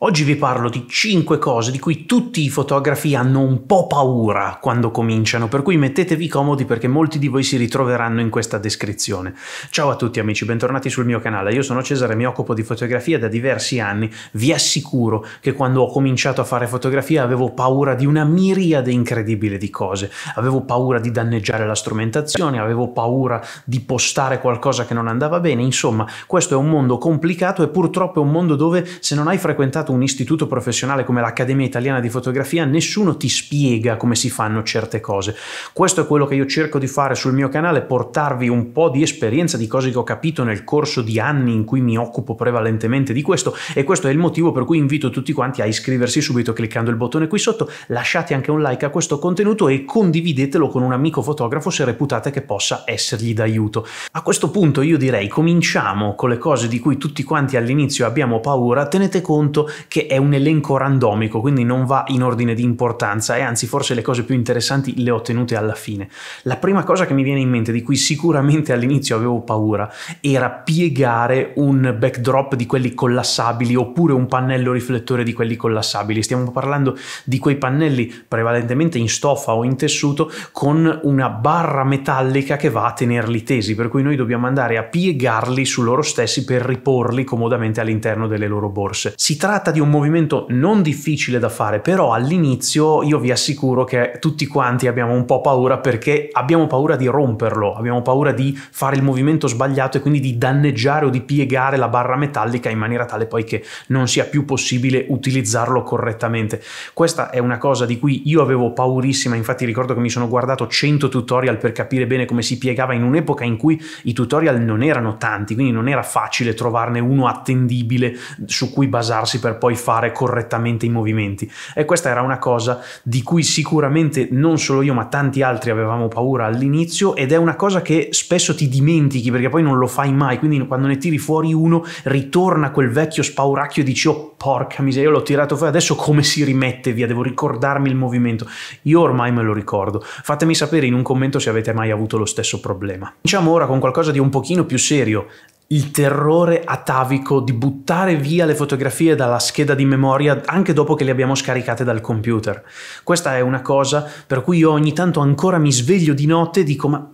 Oggi vi parlo di 5 cose di cui tutti i fotografi hanno un po' paura quando cominciano, per cui mettetevi comodi perché molti di voi si ritroveranno in questa descrizione. Ciao a tutti amici, bentornati sul mio canale. Io sono Cesare, mi occupo di fotografia da diversi anni. Vi assicuro che quando ho cominciato a fare fotografia avevo paura di una miriade incredibile di cose. Avevo paura di danneggiare la strumentazione, avevo paura di postare qualcosa che non andava bene. Insomma, questo è un mondo complicato e purtroppo è un mondo dove se non hai frequentato frequentato un istituto professionale come l'Accademia Italiana di Fotografia, nessuno ti spiega come si fanno certe cose. Questo è quello che io cerco di fare sul mio canale, portarvi un po' di esperienza di cose che ho capito nel corso di anni in cui mi occupo prevalentemente di questo e questo è il motivo per cui invito tutti quanti a iscriversi subito cliccando il bottone qui sotto, lasciate anche un like a questo contenuto e condividetelo con un amico fotografo se reputate che possa essergli d'aiuto. A questo punto io direi cominciamo con le cose di cui tutti quanti all'inizio abbiamo paura, tenete conto che è un elenco randomico, quindi non va in ordine di importanza e anzi forse le cose più interessanti le ho tenute alla fine. La prima cosa che mi viene in mente, di cui sicuramente all'inizio avevo paura, era piegare un backdrop di quelli collassabili oppure un pannello riflettore di quelli collassabili. Stiamo parlando di quei pannelli prevalentemente in stoffa o in tessuto con una barra metallica che va a tenerli tesi, per cui noi dobbiamo andare a piegarli su loro stessi per riporli comodamente all'interno delle loro borse. Si tratta tratta di un movimento non difficile da fare, però all'inizio io vi assicuro che tutti quanti abbiamo un po' paura perché abbiamo paura di romperlo, abbiamo paura di fare il movimento sbagliato e quindi di danneggiare o di piegare la barra metallica in maniera tale poi che non sia più possibile utilizzarlo correttamente. Questa è una cosa di cui io avevo paurissima, infatti ricordo che mi sono guardato 100 tutorial per capire bene come si piegava in un'epoca in cui i tutorial non erano tanti, quindi non era facile trovarne uno attendibile su cui basarsi per per poi fare correttamente i movimenti. E questa era una cosa di cui sicuramente non solo io, ma tanti altri avevamo paura all'inizio ed è una cosa che spesso ti dimentichi perché poi non lo fai mai, quindi quando ne tiri fuori uno ritorna quel vecchio spauracchio e dici oh porca miseria, l'ho tirato fuori, adesso come si rimette via, devo ricordarmi il movimento. Io ormai me lo ricordo. Fatemi sapere in un commento se avete mai avuto lo stesso problema. Cominciamo ora con qualcosa di un pochino più serio il terrore atavico di buttare via le fotografie dalla scheda di memoria anche dopo che le abbiamo scaricate dal computer. Questa è una cosa per cui io ogni tanto ancora mi sveglio di notte e dico ma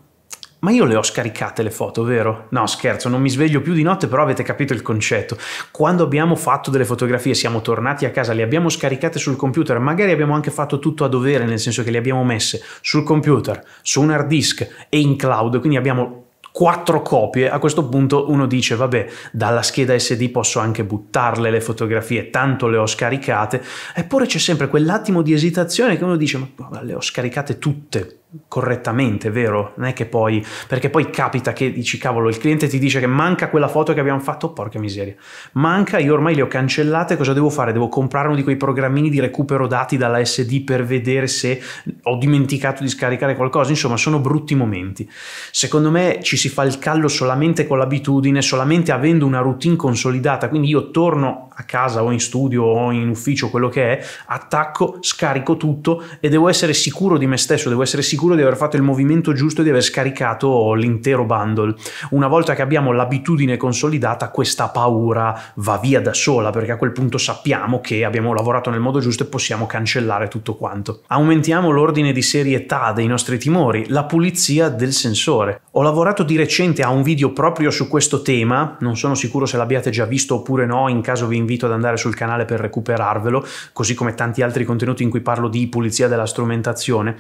ma io le ho scaricate le foto, vero? No, scherzo, non mi sveglio più di notte, però avete capito il concetto. Quando abbiamo fatto delle fotografie, siamo tornati a casa, le abbiamo scaricate sul computer, magari abbiamo anche fatto tutto a dovere, nel senso che le abbiamo messe sul computer, su un hard disk e in cloud, quindi abbiamo quattro copie, a questo punto uno dice vabbè dalla scheda SD posso anche buttarle le fotografie, tanto le ho scaricate, eppure c'è sempre quell'attimo di esitazione che uno dice ma le ho scaricate tutte, correttamente, vero? Non è che poi, perché poi capita che dici cavolo, il cliente ti dice che manca quella foto che abbiamo fatto, porca miseria, manca, io ormai le ho cancellate, cosa devo fare? Devo comprare uno di quei programmini di recupero dati dalla SD per vedere se ho dimenticato di scaricare qualcosa, insomma sono brutti momenti. Secondo me ci si fa il callo solamente con l'abitudine, solamente avendo una routine consolidata, quindi io torno a casa o in studio o in ufficio, quello che è, attacco, scarico tutto e devo essere sicuro di me stesso, devo essere sicuro di aver fatto il movimento giusto e di aver scaricato l'intero bundle. Una volta che abbiamo l'abitudine consolidata, questa paura va via da sola perché a quel punto sappiamo che abbiamo lavorato nel modo giusto e possiamo cancellare tutto quanto. Aumentiamo l'ordine di serietà dei nostri timori, la pulizia del sensore. Ho lavorato di recente a un video proprio su questo tema, non sono sicuro se l'abbiate già visto oppure no, in caso vi invito ad andare sul canale per recuperarvelo, così come tanti altri contenuti in cui parlo di pulizia della strumentazione.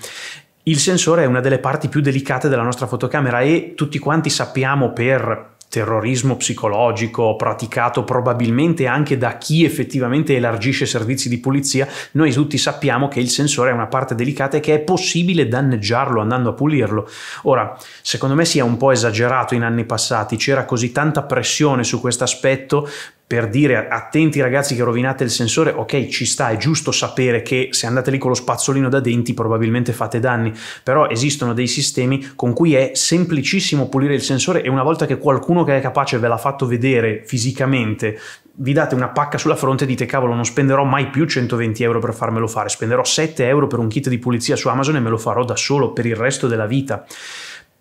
Il sensore è una delle parti più delicate della nostra fotocamera e tutti quanti sappiamo per terrorismo psicologico praticato probabilmente anche da chi effettivamente elargisce servizi di pulizia, noi tutti sappiamo che il sensore è una parte delicata e che è possibile danneggiarlo andando a pulirlo. Ora, secondo me si è un po' esagerato in anni passati, c'era così tanta pressione su questo aspetto per dire attenti ragazzi che rovinate il sensore, ok ci sta, è giusto sapere che se andate lì con lo spazzolino da denti probabilmente fate danni, però esistono dei sistemi con cui è semplicissimo pulire il sensore e una volta che qualcuno che è capace ve l'ha fatto vedere fisicamente, vi date una pacca sulla fronte e dite cavolo non spenderò mai più 120 euro per farmelo fare, spenderò 7 euro per un kit di pulizia su Amazon e me lo farò da solo per il resto della vita.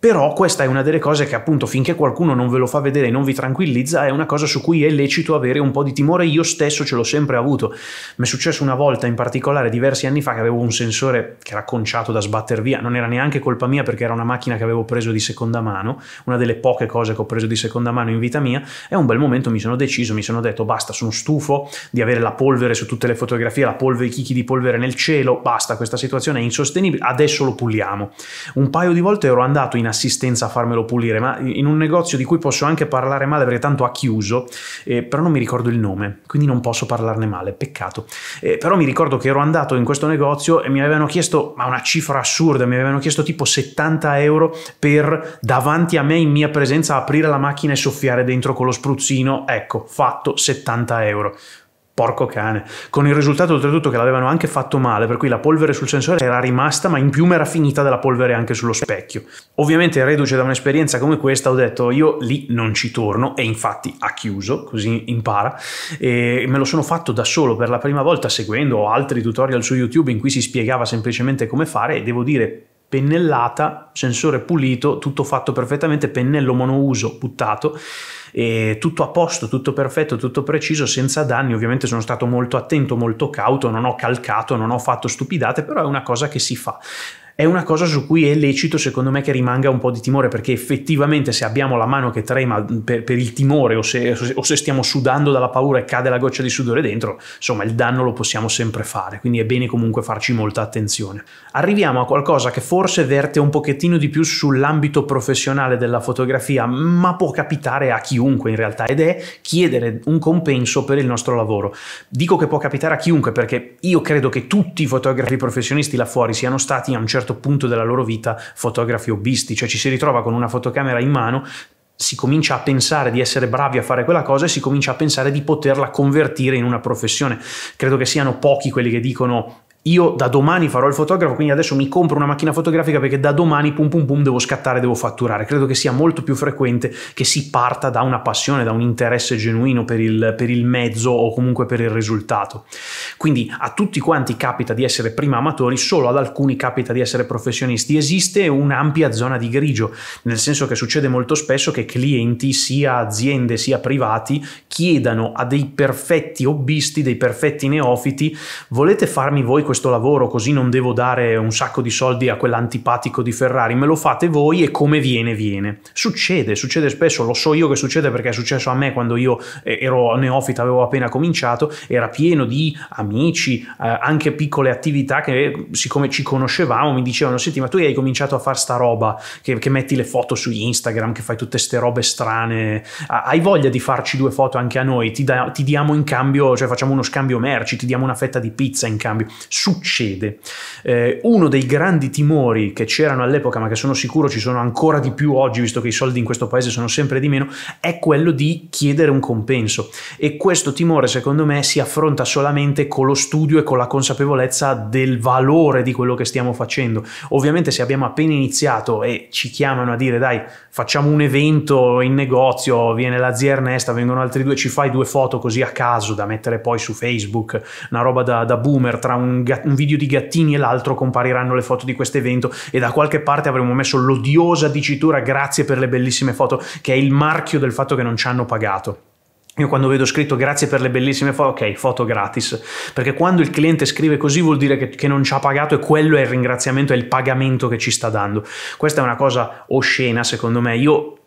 Però questa è una delle cose che appunto finché qualcuno non ve lo fa vedere e non vi tranquillizza è una cosa su cui è lecito avere un po' di timore, io stesso ce l'ho sempre avuto. Mi è successo una volta in particolare diversi anni fa che avevo un sensore che era conciato da sbatter via, non era neanche colpa mia perché era una macchina che avevo preso di seconda mano, una delle poche cose che ho preso di seconda mano in vita mia e un bel momento mi sono deciso, mi sono detto basta, sono stufo di avere la polvere su tutte le fotografie, la polvere, i chicchi di polvere nel cielo, basta, questa situazione è insostenibile, adesso lo puliamo. Un paio di volte ero andato in assistenza a farmelo pulire, ma in un negozio di cui posso anche parlare male perché tanto ha chiuso, eh, però non mi ricordo il nome, quindi non posso parlarne male, peccato. Eh, però mi ricordo che ero andato in questo negozio e mi avevano chiesto, ma una cifra assurda, mi avevano chiesto tipo 70 euro per davanti a me in mia presenza aprire la macchina e soffiare dentro con lo spruzzino, ecco, fatto 70 euro. Porco cane. Con il risultato oltretutto che l'avevano anche fatto male, per cui la polvere sul sensore era rimasta, ma in più era finita della polvere anche sullo specchio. Ovviamente reduce da un'esperienza come questa ho detto io lì non ci torno e infatti ha chiuso, così impara. E me lo sono fatto da solo per la prima volta seguendo altri tutorial su YouTube in cui si spiegava semplicemente come fare e devo dire pennellata, sensore pulito, tutto fatto perfettamente, pennello monouso buttato e tutto a posto, tutto perfetto, tutto preciso, senza danni. Ovviamente sono stato molto attento, molto cauto, non ho calcato, non ho fatto stupidate, però è una cosa che si fa è una cosa su cui è lecito secondo me che rimanga un po' di timore perché effettivamente se abbiamo la mano che trema per, per il timore o se, o se, stiamo sudando dalla paura e cade la goccia di sudore dentro insomma il danno lo possiamo sempre fare quindi è bene comunque farci molta attenzione arriviamo a qualcosa che forse verte un pochettino di più sull'ambito professionale della fotografia ma può capitare a chiunque in realtà ed è chiedere un compenso per il nostro lavoro dico che può capitare a chiunque perché io credo che tutti i fotografi professionisti là fuori siano stati a un certo certo punto della loro vita fotografi hobbisti, cioè ci si ritrova con una fotocamera in mano si comincia a pensare di essere bravi a fare quella cosa e si comincia a pensare di poterla convertire in una professione. Credo che siano pochi quelli che dicono io da domani farò il fotografo, quindi adesso mi compro una macchina fotografica perché da domani pum pum pum devo scattare, devo fatturare. Credo che sia molto più frequente che si parta da una passione, da un interesse genuino per il, per il mezzo o comunque per il risultato. Quindi a tutti quanti capita di essere prima amatori, solo ad alcuni capita di essere professionisti. Esiste un'ampia zona di grigio, nel senso che succede molto spesso che clienti, sia aziende sia privati, chiedano a dei perfetti hobbisti, dei perfetti neofiti, volete farmi voi questo questo lavoro così non devo dare un sacco di soldi a quell'antipatico di Ferrari, me lo fate voi e come viene viene. Succede, succede spesso, lo so io che succede perché è successo a me quando io eh, ero neofita, avevo appena cominciato, era pieno di amici, eh, anche piccole attività che siccome ci conoscevamo mi dicevano senti ma tu hai cominciato a fare sta roba che, che metti le foto su Instagram, che fai tutte ste robe strane, hai voglia di farci due foto anche a noi, ti, da, ti diamo in cambio, cioè facciamo uno scambio merci, ti diamo una fetta di pizza in cambio succede. Eh, uno dei grandi timori che c'erano all'epoca, ma che sono sicuro ci sono ancora di più oggi, visto che i soldi in questo paese sono sempre di meno, è quello di chiedere un compenso. E questo timore, secondo me, si affronta solamente con lo studio e con la consapevolezza del valore di quello che stiamo facendo. Ovviamente, se abbiamo appena iniziato e ci chiamano a dire dai, facciamo un evento in negozio, viene la zia Ernesta, vengono altri due, ci fai due foto così a caso da mettere poi su Facebook, una roba da, da boomer tra un gat- un video di gattini e l'altro compariranno le foto di questo evento e da qualche parte avremo messo l'odiosa dicitura grazie per le bellissime foto, che è il marchio del fatto che non ci hanno pagato. Io quando vedo scritto grazie per le bellissime foto, ok, foto gratis, perché quando il cliente scrive così vuol dire che, che, non ci ha pagato e quello è il ringraziamento, è il pagamento che ci sta dando. Questa è una cosa oscena secondo me. Io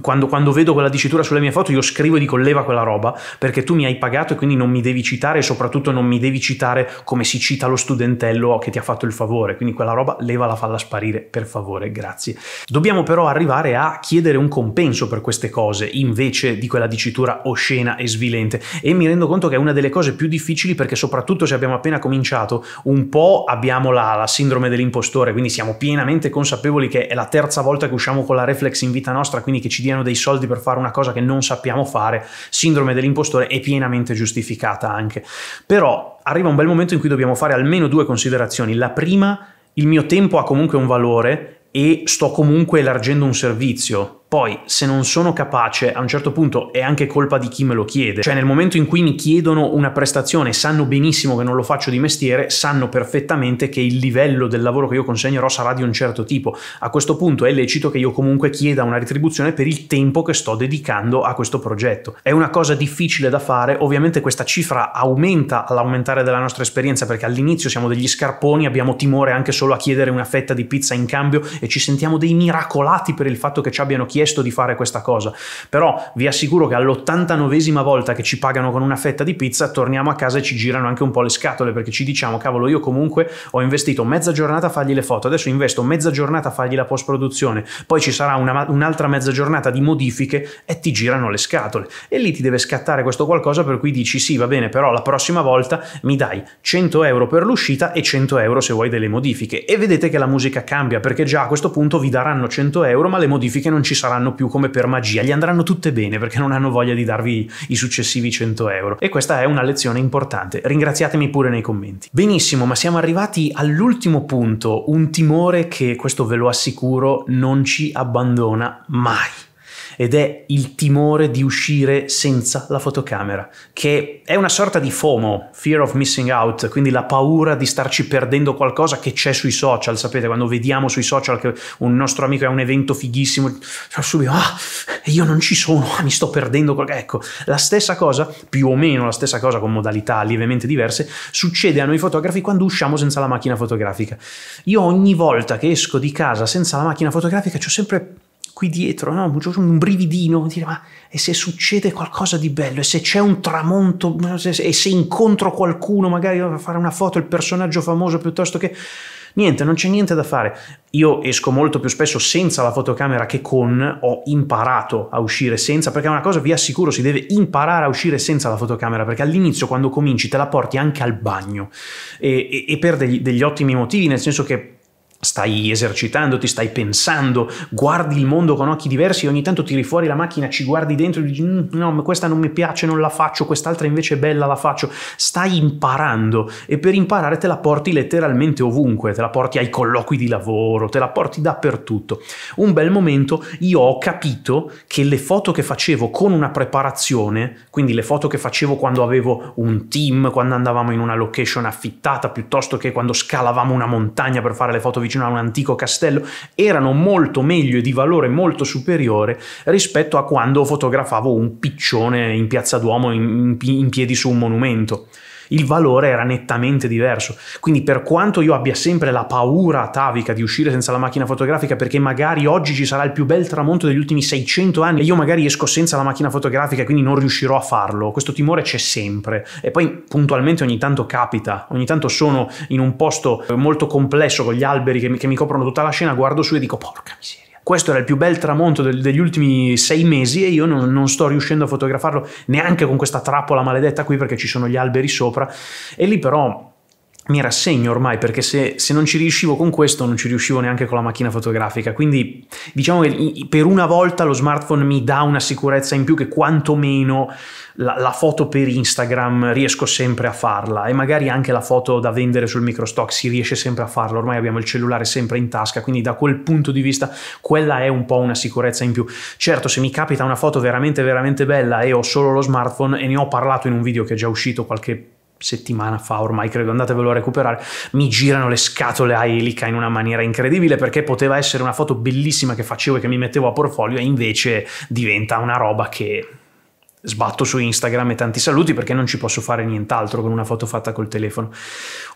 quando, quando, vedo quella dicitura sulle mie foto, io scrivo e dico leva quella roba perché tu mi hai pagato e quindi non mi devi citare e soprattutto non mi devi citare come si cita lo studentello che ti ha fatto il favore. Quindi quella roba levala, falla sparire, per favore, grazie. Dobbiamo però arrivare a chiedere un compenso per queste cose invece di quella dicitura oscena e svilente. E mi rendo conto che è una delle cose più difficili perché, soprattutto se abbiamo appena cominciato, un po' abbiamo la, la sindrome dell'impostore, quindi siamo pienamente consapevoli che è la terza volta che usciamo con la reflex in vita nostra. Quindi quindi che ci diano dei soldi per fare una cosa che non sappiamo fare, sindrome dell'impostore è pienamente giustificata anche. Però arriva un bel momento in cui dobbiamo fare almeno due considerazioni. La prima, il mio tempo ha comunque un valore e sto comunque elargendo un servizio poi, se non sono capace, a un certo punto è anche colpa di chi me lo chiede. Cioè, nel momento in cui mi chiedono una prestazione, sanno benissimo che non lo faccio di mestiere, sanno perfettamente che il livello del lavoro che io consegnerò sarà di un certo tipo. A questo punto è lecito che io comunque chieda una retribuzione per il tempo che sto dedicando a questo progetto. È una cosa difficile da fare, ovviamente questa cifra aumenta all'aumentare della nostra esperienza, perché all'inizio siamo degli scarponi, abbiamo timore anche solo a chiedere una fetta di pizza in cambio e ci sentiamo dei miracolati per il fatto che ci abbiano chiesto chiesto di fare questa cosa, però vi assicuro che all'89esima volta che ci pagano con una fetta di pizza torniamo a casa e ci girano anche un po' le scatole perché ci diciamo cavolo io comunque ho investito mezza giornata a fargli le foto, adesso investo mezza giornata a fargli la post produzione, poi ci sarà una, un'altra mezza giornata di modifiche e ti girano le scatole e lì ti deve scattare questo qualcosa per cui dici sì va bene però la prossima volta mi dai 100 euro per l'uscita e 100 euro se vuoi delle modifiche e vedete che la musica cambia perché già a questo punto vi daranno 100 euro ma le modifiche non ci saranno saranno più come per magia, gli andranno tutte bene perché non hanno voglia di darvi i successivi 100 euro. E questa è una lezione importante, ringraziatemi pure nei commenti. Benissimo, ma siamo arrivati all'ultimo punto, un timore che, questo ve lo assicuro, non ci abbandona mai ed è il timore di uscire senza la fotocamera, che è una sorta di FOMO, fear of missing out, quindi la paura di starci perdendo qualcosa che c'è sui social, sapete, quando vediamo sui social che un nostro amico è a un evento fighissimo, subito, ah, io non ci sono, ah, mi sto perdendo qualcosa. Ecco, la stessa cosa, più o meno la stessa cosa con modalità lievemente diverse, succede a noi fotografi quando usciamo senza la macchina fotografica. Io ogni volta che esco di casa senza la macchina fotografica ho sempre qui dietro, no? un brividino, dire ma e se succede qualcosa di bello, e se c'è un tramonto, e se incontro qualcuno, magari a fare una foto, il personaggio famoso piuttosto che... Niente, non c'è niente da fare. Io esco molto più spesso senza la fotocamera che con, ho imparato a uscire senza, perché è una cosa vi assicuro, si deve imparare a uscire senza la fotocamera, perché all'inizio quando cominci te la porti anche al bagno e, e, e per degli, degli ottimi motivi, nel senso che stai esercitando, ti stai pensando, guardi il mondo con occhi diversi, e ogni tanto tiri fuori la macchina, ci guardi dentro e dici mm, no, questa non mi piace, non la faccio, quest'altra invece è bella, la faccio. Stai imparando e per imparare te la porti letteralmente ovunque, te la porti ai colloqui di lavoro, te la porti dappertutto. Un bel momento io ho capito che le foto che facevo con una preparazione, quindi le foto che facevo quando avevo un team, quando andavamo in una location affittata, piuttosto che quando scalavamo una montagna per fare le foto vicino vicino a un antico castello, erano molto meglio e di valore molto superiore rispetto a quando fotografavo un piccione in piazza Duomo in, in piedi su un monumento il valore era nettamente diverso. Quindi per quanto io abbia sempre la paura atavica di uscire senza la macchina fotografica perché magari oggi ci sarà il più bel tramonto degli ultimi 600 anni e io magari esco senza la macchina fotografica e quindi non riuscirò a farlo, questo timore c'è sempre. E poi puntualmente ogni tanto capita, ogni tanto sono in un posto molto complesso con gli alberi che mi, che mi coprono tutta la scena, guardo su e dico porca miseria questo era il più bel tramonto del, degli ultimi sei mesi e io non, non, sto riuscendo a fotografarlo neanche con questa trappola maledetta qui perché ci sono gli alberi sopra e lì però mi rassegno ormai perché se, se, non ci riuscivo con questo non ci riuscivo neanche con la macchina fotografica quindi diciamo che per una volta lo smartphone mi dà una sicurezza in più che quantomeno la, la foto per Instagram riesco sempre a farla e magari anche la foto da vendere sul microstock si riesce sempre a farla ormai abbiamo il cellulare sempre in tasca quindi da quel punto di vista quella è un po' una sicurezza in più certo se mi capita una foto veramente veramente bella e ho solo lo smartphone e ne ho parlato in un video che è già uscito qualche settimana fa ormai, credo, andatevelo a recuperare, mi girano le scatole a Elica in una maniera incredibile perché poteva essere una foto bellissima che facevo e che mi mettevo a portfolio e invece diventa una roba che sbatto su Instagram e tanti saluti perché non ci posso fare nient'altro con una foto fatta col telefono.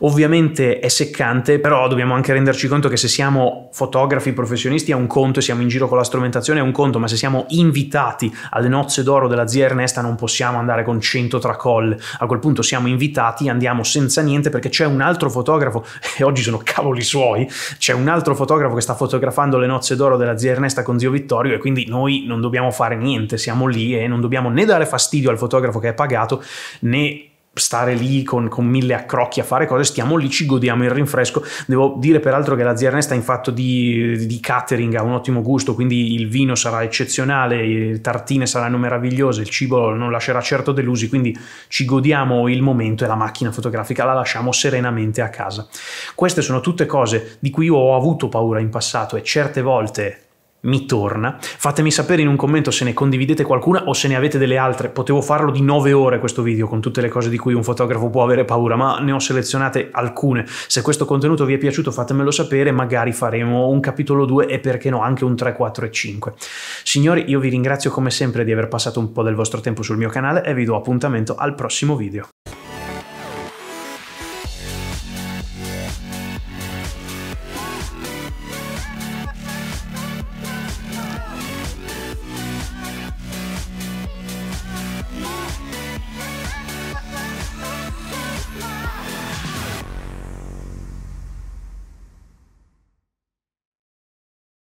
Ovviamente è seccante, però dobbiamo anche renderci conto che se siamo fotografi professionisti è un conto e siamo in giro con la strumentazione è un conto, ma se siamo invitati alle nozze d'oro della zia Ernesta non possiamo andare con 100 tracolle. A quel punto siamo invitati, andiamo senza niente perché c'è un altro fotografo e oggi sono cavoli suoi, c'è un altro fotografo che sta fotografando le nozze d'oro della zia Ernesta con zio Vittorio e quindi noi non dobbiamo fare niente, siamo lì e non dobbiamo né dare dare fastidio al fotografo che è pagato né stare lì con, con, mille accrocchi a fare cose, stiamo lì, ci godiamo il rinfresco. Devo dire peraltro che l'azienda sta in fatto di, di, catering, ha un ottimo gusto, quindi il vino sarà eccezionale, le tartine saranno meravigliose, il cibo non lascerà certo delusi, quindi ci godiamo il momento e la macchina fotografica la lasciamo serenamente a casa. Queste sono tutte cose di cui ho avuto paura in passato e certe volte mi torna. Fatemi sapere in un commento se ne condividete qualcuna o se ne avete delle altre. Potevo farlo di 9 ore questo video con tutte le cose di cui un fotografo può avere paura, ma ne ho selezionate alcune. Se questo contenuto vi è piaciuto fatemelo sapere, magari faremo un capitolo 2 e perché no anche un 3, 4 e 5. Signori, io vi ringrazio come sempre di aver passato un po' del vostro tempo sul mio canale e vi do appuntamento al prossimo video.